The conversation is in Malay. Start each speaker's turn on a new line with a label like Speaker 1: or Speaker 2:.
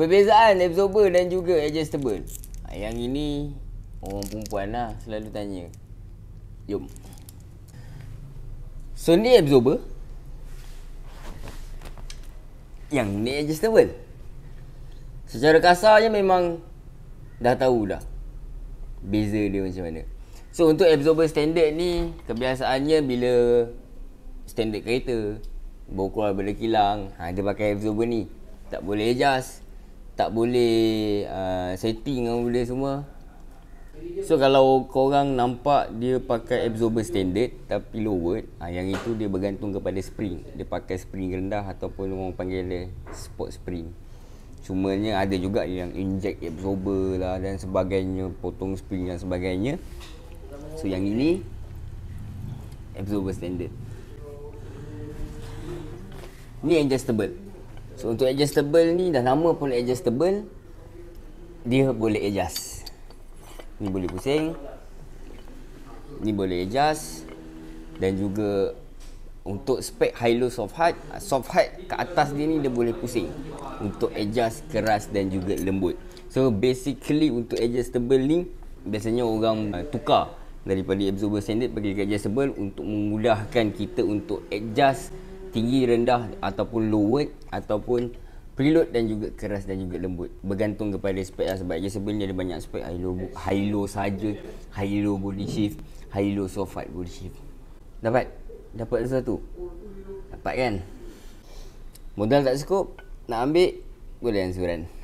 Speaker 1: Perbezaan absorber dan juga adjustable ah, Yang ini Orang perempuan lah selalu tanya Jom So ni absorber Yang ni adjustable Secara kasarnya memang Dah tahu dah Beza dia macam mana So untuk absorber standard ni Kebiasaannya bila Standard kereta Bawa keluar daripada kilang ha, Dia pakai absorber ni Tak boleh adjust tak boleh uh, setting dengan boleh semua So kalau korang nampak dia pakai absorber standard tapi lowered uh, ah, Yang itu dia bergantung kepada spring Dia pakai spring rendah ataupun orang panggil dia sport spring Cumanya ada juga yang inject absorber lah dan sebagainya Potong spring dan sebagainya So yang ini Absorber standard Ni adjustable So untuk adjustable ni dah nama pun adjustable. Dia boleh adjust. Ni boleh pusing. Ni boleh adjust dan juga untuk spek high low soft hard, soft hard ke atas dia ni dia boleh pusing untuk adjust keras dan juga lembut. So basically untuk adjustable ni biasanya orang uh, tukar daripada absorber standard pergi ke adjustable untuk memudahkan kita untuk adjust tinggi rendah ataupun lowered ataupun preload dan juga keras dan juga lembut bergantung kepada spek lah sebab dia sebenarnya ada banyak spek high low high low saja high low body shift high low soft body shift dapat dapat satu dapat kan modal tak cukup nak ambil boleh ansuran